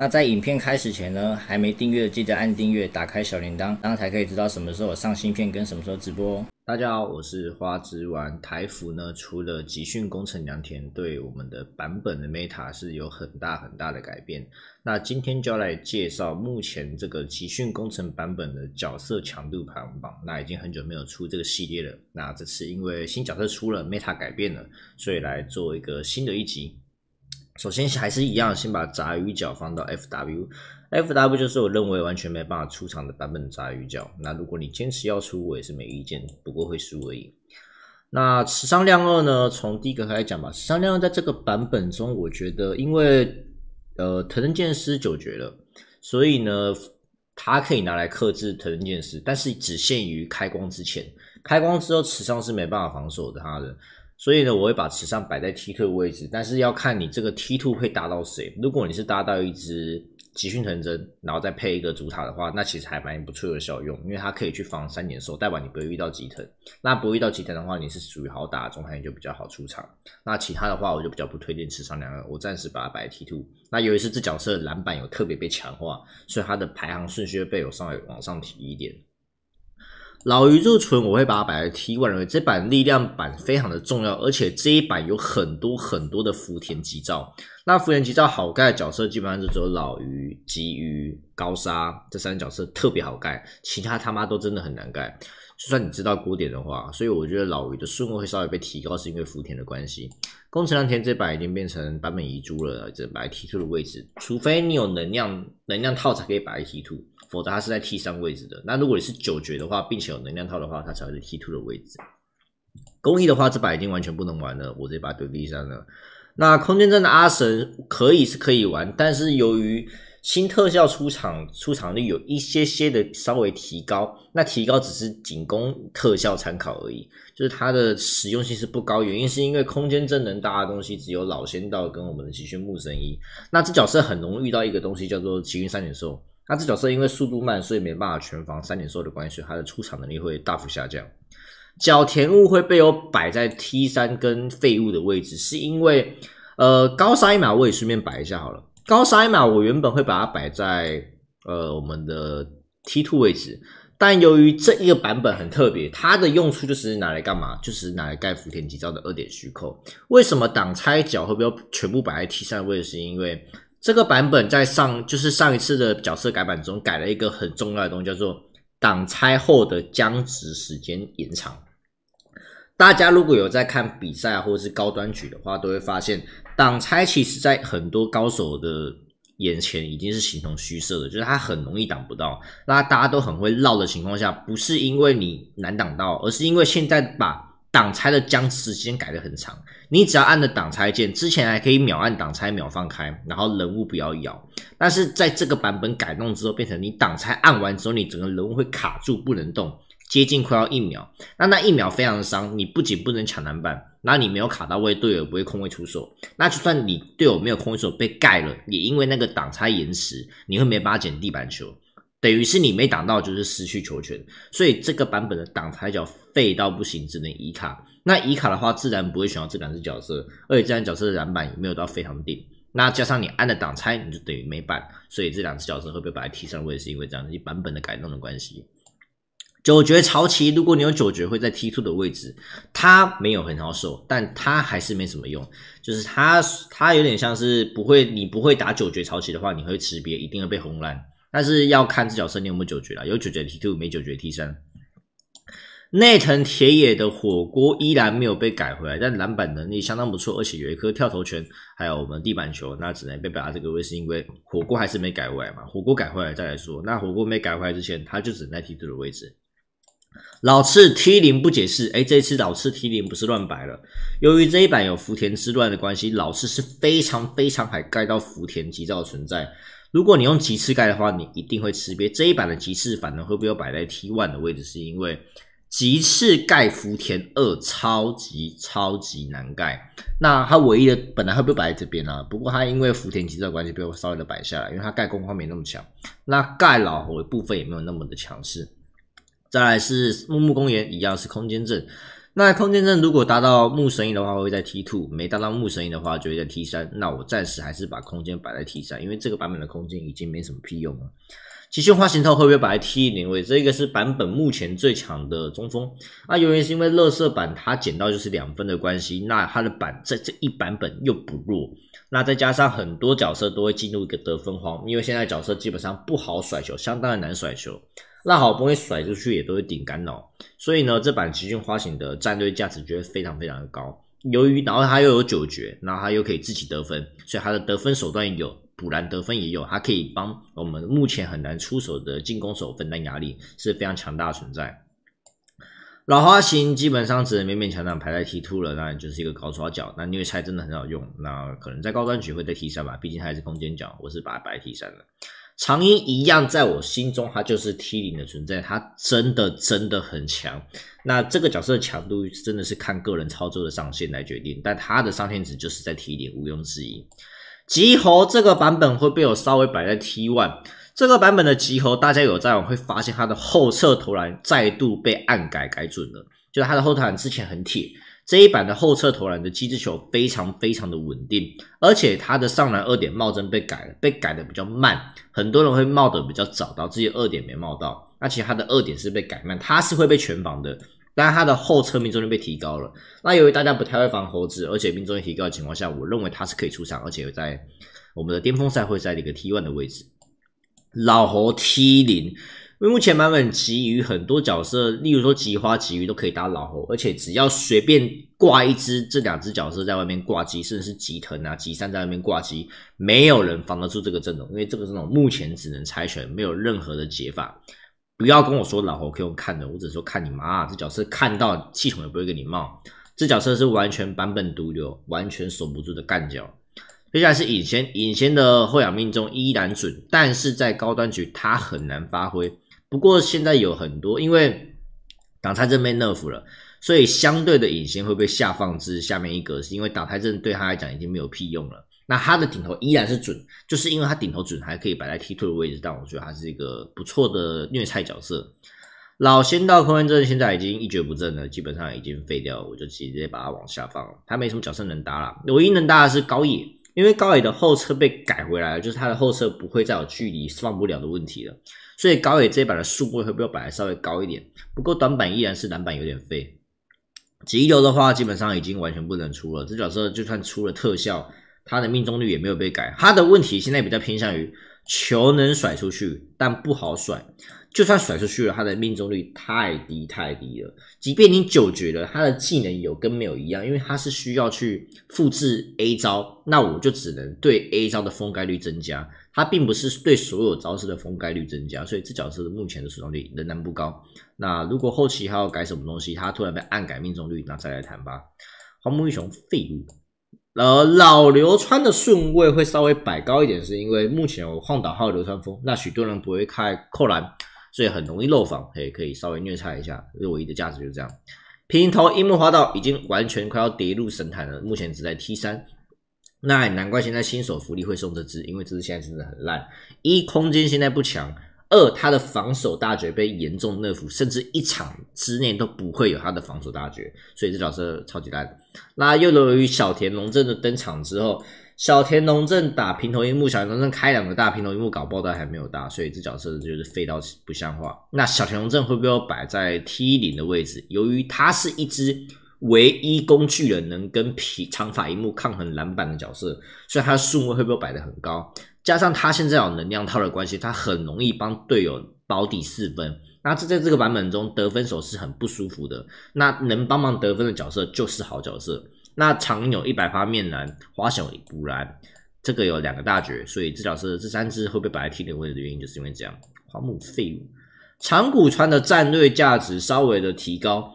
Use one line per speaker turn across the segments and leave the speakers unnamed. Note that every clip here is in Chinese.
那在影片开始前呢，还没订阅记得按订阅，打开小铃铛，然后才可以知道什么时候上新片跟什么时候直播。大家好，我是花之丸台服呢。除了集训工程良田对我们的版本的 meta 是有很大很大的改变，那今天就要来介绍目前这个集训工程版本的角色强度排行榜。那已经很久没有出这个系列了，那这次因为新角色出了，meta 改变了，所以来做一个新的一集。首先还是一样，先把杂鱼角放到 F W，F W 就是我认为完全没办法出场的版本杂鱼角。那如果你坚持要出，我也是没意见，不过会输而已。那持仓量二呢？从第一个开始讲吧。持仓量二在这个版本中，我觉得因为呃藤人剑师九绝了，所以呢他可以拿来克制藤人剑师，但是只限于开光之前，开光之后持仓是没办法防守他的。所以呢，我会把持上摆在 T two 位置，但是要看你这个 T two 会搭到谁。如果你是搭到一只集训藤针，然后再配一个主塔的话，那其实还蛮不错的小用，因为它可以去防三点兽。但凡你不会遇到吉藤，那不遇到吉藤的话，你是属于好打的状态，就比较好出场。那其他的话，我就比较不推荐持上两个，我暂时把它摆 T two。那由于是这角色篮板有特别被强化，所以它的排行顺序会被我稍微往上提一点。老鱼入存我会把它摆在 T 位，因为这版力量版非常的重要，而且这一版有很多很多的福田吉兆。那福田吉兆好盖的角色基本上就只有老鱼、鲫鱼、高沙这三角色特别好盖，其他他妈都真的很难盖。就算你知道古典的话，所以我觉得老鱼的顺位会稍微被提高，是因为福田的关系。工程良田这把已经变成版本遗珠了，这把 T two 的位置，除非你有能量能量套才可以摆 T two，否则它是在 T 三位置的。那如果你是九绝的话，并且有能量套的话，它才会是 T two 的位置。工艺的话，这把已经完全不能玩了，我这把对 B 三了。那空间站的阿神可以是可以玩，但是由于新特效出场出场率有一些些的稍微提高，那提高只是仅供特效参考而已，就是它的实用性是不高。原因是因为空间真能大的东西只有老仙道跟我们的奇勋木神一。那这角色很容易遇到一个东西叫做奇勋三点兽，那这角色因为速度慢，所以没办法全防三点兽的关系，它的出场能力会大幅下降。角田雾会被我摆在 T 三跟废物的位置，是因为呃高杀一码我也顺便摆一下好了。高塞嘛，我原本会把它摆在呃我们的 T2 位置，但由于这一个版本很特别，它的用处就是拿来干嘛？就是拿来盖福田机罩的二点虚扣。为什么挡拆脚会不全部摆在 T3 位置？是因为这个版本在上就是上一次的角色改版中改了一个很重要的东西，叫做挡拆后的僵直时间延长。大家如果有在看比赛或者是高端局的话，都会发现。挡拆其实在很多高手的眼前已经是形同虚设的，就是它很容易挡不到。那大家都很会绕的情况下，不是因为你难挡到，而是因为现在把挡拆的僵持时间改得很长。你只要按了挡拆键，之前还可以秒按挡拆，秒放开，然后人物不要摇。但是在这个版本改动之后，变成你挡拆按完之后，你整个人物会卡住不能动。接近快要一秒，那那一秒非常的伤。你不仅不能抢篮板，那你没有卡到位，队友不会空位出手。那就算你队友没有空位出手被盖了，也因为那个挡拆延迟，你会没办法捡地板球，等于是你没挡到就是失去球权。所以这个版本的挡拆角废到不行，只能移卡。那移卡的话，自然不会选到这两只角色，而且这两角色的篮板也没有到非常顶。那加上你按的挡拆，你就等于没板。所以这两只角色会被把它提升，位，是因为这样子版本的改动的关系。九绝潮棋，如果你有九绝，会在 T two 的位置，它没有很好守，但它还是没什么用，就是它它有点像是不会，你不会打九绝潮棋的话，你会识别，一定会被红蓝。但是要看这角色你有没有九绝了，有九绝 T two，没九绝 T 三。内藤铁野的火锅依然没有被改回来，但篮板能力相当不错，而且有一颗跳投权，还有我们地板球，那只能被表达这个位置，因为火锅还是没改回来嘛。火锅改回来再来说，那火锅没改回来之前，他就只能在 T two 的位置。老赤 T 零不解释，哎，这次老赤 T 零不是乱摆了。由于这一版有福田之乱的关系，老赤是非常非常海盖到福田急躁存在。如果你用急赤盖的话，你一定会吃瘪。这一版的急赤反而会不会摆在 T one 的位置？是因为急赤盖福田二超级超级难盖。那它唯一的本来会不会摆在这边呢？不过它因为福田急躁关系，被我稍微的摆下来，因为它盖攻方没那么强，那盖老火的部分也没有那么的强势。再来是木木公园，一样是空间阵。那空间阵如果达到木神印的话，会在 T two；没达到木神印的话，就会在 T 三。那我暂时还是把空间摆在 T 三，因为这个版本的空间已经没什么屁用了。奇实花形套会不会摆在 T 零位？这个是版本目前最强的中锋。那由于是因为乐色版它捡到就是两分的关系，那它的版这这一版本又不弱。那再加上很多角色都会进入一个得分荒，因为现在角色基本上不好甩球，相当的难甩球。那好，不容易甩出去也都会顶干扰，所以呢，这版奇骏花型的战略价值就会非常非常的高。由于然后他又有九绝，然后他又可以自己得分，所以他的得分手段有补篮得分也有，他可以帮我们目前很难出手的进攻手分担压力，是非常强大的存在。老花型基本上只能勉勉强强排在 T two 了，那就是一个高刷脚，那虐菜真的很好用。那可能在高端局会在 T 三吧，毕竟还是空间脚，我是把它白 T 三了。长鹰一样，在我心中，他就是 T 零的存在，他真的真的很强。那这个角色的强度真的是看个人操作的上限来决定，但他的上限值就是在 T 零，毋庸置疑。集猴这个版本会被我稍微摆在 T one，这个版本的集合，大家有在玩会发现他的后侧投篮再度被暗改改准了，就是他的后投篮之前很铁。这一版的后撤投篮的机制球非常非常的稳定，而且他的上篮二点冒针被改了，被改的比较慢，很多人会冒的比较早，到自己二点没冒到。那其实他的二点是被改慢，他是会被全防的，但他的后撤命中率被提高了。那由于大家不太会防猴子，而且命中率提高的情况下，我认为他是可以出场，而且在我们的巅峰赛会在一个 T one 的位置，老猴 T 零。因为目前版本，其余很多角色，例如说吉花、吉鱼都可以打老猴，而且只要随便挂一只这两只角色在外面挂机，甚至是吉藤啊、吉三在外面挂机，没有人防得住这个阵容。因为这个阵容目前只能拆拳，没有任何的解法。不要跟我说老猴可以用看的，我只说看你妈，这角色看到系统也不会给你冒。这角色是完全版本毒瘤，完全守不住的干角。接下来是隐仙，隐仙的后仰命中依然准，但是在高端局他很难发挥。不过现在有很多，因为打拆阵被 nerf 了，所以相对的隐形会被下放至下面一格，是因为打台阵对他来讲已经没有屁用了。那他的顶头依然是准，就是因为他顶头准，还可以摆在 T two 的位置。但我觉得他是一个不错的虐菜角色。老先到间阵现在已经一蹶不振了，基本上已经废掉，我就直接把它往下放了。他没什么角色能搭了，唯一能搭的是高野，因为高野的后撤被改回来了，就是他的后撤不会再有距离放不了的问题了。所以高野这一板的数位会不会摆的稍微高一点，不过短板依然是篮板有点废。急流的话基本上已经完全不能出了，这角色就算出了特效，它的命中率也没有被改。它的问题现在比较偏向于球能甩出去，但不好甩。就算甩出去了，他的命中率太低太低了。即便你九绝了，他的技能有跟没有一样，因为他是需要去复制 A 招，那我就只能对 A 招的封概率增加，他并不是对所有招式的封概率增加，所以这角色目前的使用率仍然不高。那如果后期还要改什么东西，他突然被暗改命中率，那再来谈吧。荒木英雄废物。呃，老流川的顺位会稍微摆高一点，是因为目前我晃倒号流川枫，那许多人不会开扣篮。所以很容易漏防，嘿，可以稍微虐菜一下，因唯一的价值就是这样。平头樱木花道已经完全快要跌入神坛了，目前只在 T 三，那也难怪现在新手福利会送这只，因为这只现在真的很烂。一空间现在不强，二他的防守大绝被严重内服，甚至一场之内都不会有他的防守大绝，所以这角色超级烂。那又由于小田龙真的登场之后。小田龙正打平头一木，小田龙正开两个大平头一木搞爆单还没有大，所以这角色就是废到不像话。那小田龙正会不会摆在 T 零的位置？由于他是一只唯一工具人能跟皮长发一木抗衡篮板的角色，所以他的数目会不会摆得很高？加上他现在有能量套的关系，他很容易帮队友保底四分。那这在这个版本中，得分手是很不舒服的。那能帮忙得分的角色就是好角色。那长有一百发面蓝，花小补蓝，这个有两个大绝，所以至少是这三只会被摆来踢的位置的原因，就是因为这样花木废物长谷川的战略价值稍微的提高。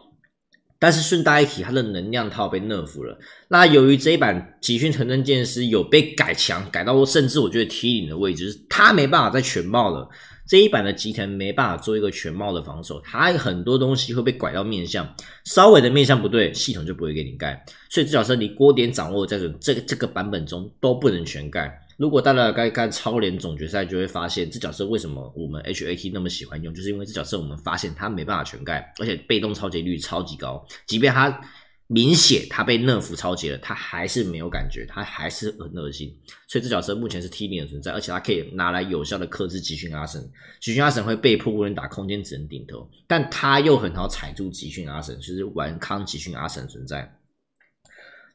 但是顺带一提，他的能量套被 nerf 了。那由于这一版集训城镇剑师有被改强，改到甚至我觉得 T 零的位置是他没办法再全貌了。这一版的吉藤没办法做一个全貌的防守，他很多东西会被拐到面相，稍微的面相不对，系统就不会给你盖。所以至少是你锅点掌握在准，这个这个版本中都不能全盖。如果大家看看超联总决赛，就会发现这角色为什么我们 H A T 那么喜欢用，就是因为这角色我们发现他没办法全盖，而且被动超级率超级高，即便他明显他被嫩服超级了，他还是没有感觉，他还是很恶心。所以这角色目前是 T 零的存在，而且他可以拿来有效的克制集训阿神，集训阿神会被迫无人打空间，只能顶头，但他又很好踩住集训阿神，就是玩抗集训阿神存在。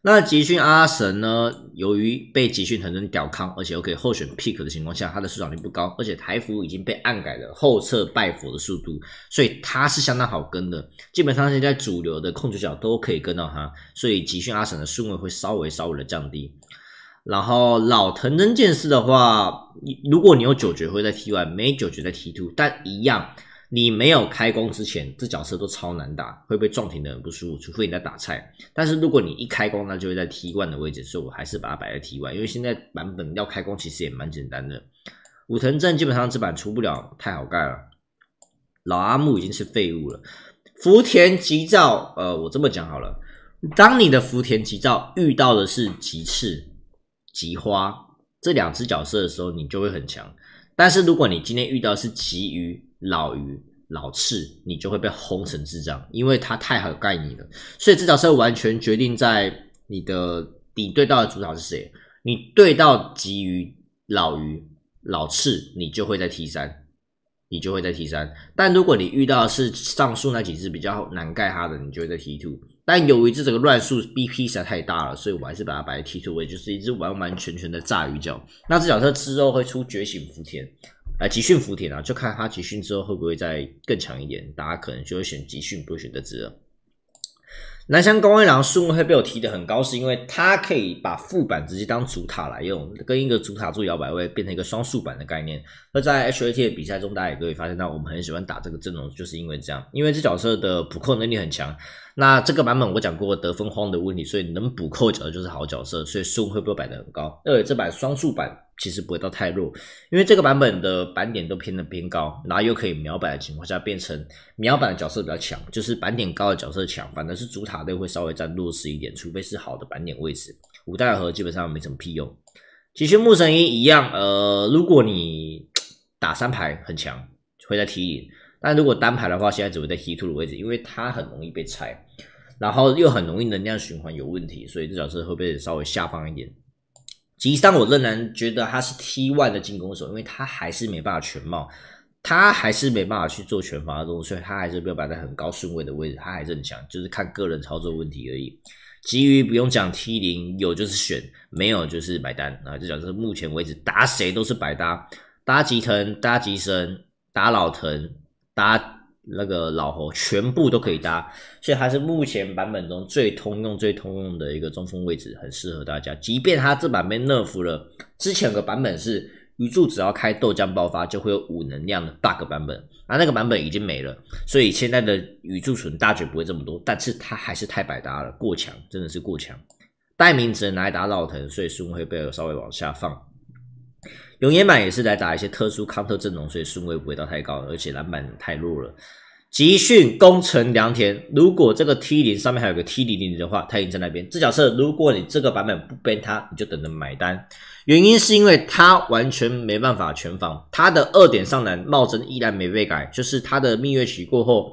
那集训阿神呢？由于被集训藤真屌康，而且又可以候选 pick 的情况下，他的市场率不高，而且台服已经被暗改了后撤拜佛的速度，所以他是相当好跟的。基本上现在主流的控制脚都可以跟到他，所以集训阿神的数位会稍微稍微的降低。然后老藤真剑士的话，如果你有九绝会在 T one，没九绝在 T two，但一样。你没有开工之前，这角色都超难打，会被撞停的很不舒服。除非你在打菜，但是如果你一开工，那就会在 T one 的位置，所以我还是把它摆在 T one，因为现在版本要开工其实也蛮简单的。武藤镇基本上这版出不了，太好盖了。老阿木已经是废物了。福田吉兆，呃，我这么讲好了，当你的福田吉兆遇到的是吉刺、吉花这两只角色的时候，你就会很强。但是如果你今天遇到是其余，老鱼、老刺，你就会被轰成智障，因为它太好盖你了。所以这角车完全决定在你的你对到的主场是谁。你对到急鱼、老鱼、老刺，你就会在 T 三，你就会在 T 三。但如果你遇到是上述那几只比较难盖它的，你就会在 T two。但由于这整个乱数 BP 实在太大了，所以我还是把它摆在 T two。位，就是一只完完全全的炸鱼角。那这角车之后会出觉醒福田。啊，集训福田啊，就看他集训之后会不会再更强一点，大家可能就会选集训，不会选德业。南翔高威狼数目被我提的很高，是因为他可以把副板直接当主塔来用，跟一个主塔做摇摆位，变成一个双数板的概念。那在 HAT 的比赛中，大家也可以发现到，我们很喜欢打这个阵容，就是因为这样，因为这角色的补控能力很强。那这个版本我讲过得分荒的问题，所以能补扣角的就是好角色，所以数会不会摆得很高？而这版双数版其实不会到太弱，因为这个版本的板点都偏的偏高，然后又可以秒摆的情况下，变成秒板的角色比较强，就是板点高的角色强，反而是主塔类会稍微占弱势一点，除非是好的板点位置。五代和基本上没什么屁用。其实木神一一样，呃，如果你打三排很强，会在提你。但如果单排的话，现在只会在 H2 的位置，因为它很容易被拆，然后又很容易能量循环有问题，所以这角色会被稍微下放一点。其实，但我仍然觉得他是 T1 的进攻手，因为他还是没办法全貌，他还是没办法去做全防的作，所以他还是被摆在很高顺位的位置，他还是很强，就是看个人操作问题而已。基于不用讲 T0，有就是选，没有就是买单啊！这假是目前为止打谁都是白搭，打吉藤、打吉神、打老藤。搭那个老猴全部都可以搭，所以它是目前版本中最通用、最通用的一个中锋位置，很适合大家。即便它这版被 nerf 了，之前的版本是宇柱只要开豆浆爆发就会有五能量的 bug 版本，啊，那个版本已经没了，所以现在的宇柱存大绝不会这么多，但是它还是太百搭了，过强，真的是过强。代名词拿来打老藤，所以苏文会被稍微往下放。永野版也是来打一些特殊康特阵容，所以顺位不会到太高，而且篮板太弱了。集训攻城良田，如果这个 T 零上面还有个 T 零零的话，他已经在那边。这假设，如果你这个版本不背他，你就等着买单。原因是因为他完全没办法全防，他的二点上篮帽针依然没被改，就是他的蜜月期过后。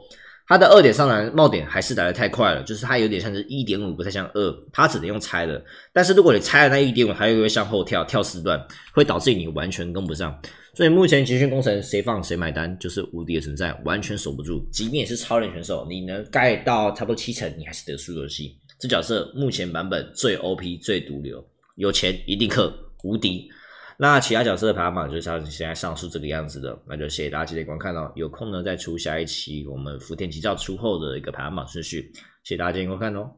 他的二点上篮冒点还是来的太快了，就是他有点像是一点五，不太像二，他只能用猜的。但是如果你猜了那一点五，他又会向后跳跳四段，会导致你完全跟不上。所以目前集训工程谁放谁买单，就是无敌的存在，完全守不住。即便是超人选手，你能盖到差不多七成，你还是得输游戏。这角色目前版本最 OP 最毒瘤，有钱一定氪，无敌。那其他角色的排行榜就是像现在上述这个样子的，那就谢谢大家今天观看哦。有空呢再出下一期我们福田吉兆出后的一个排行榜顺序，谢谢大家今天观看哦。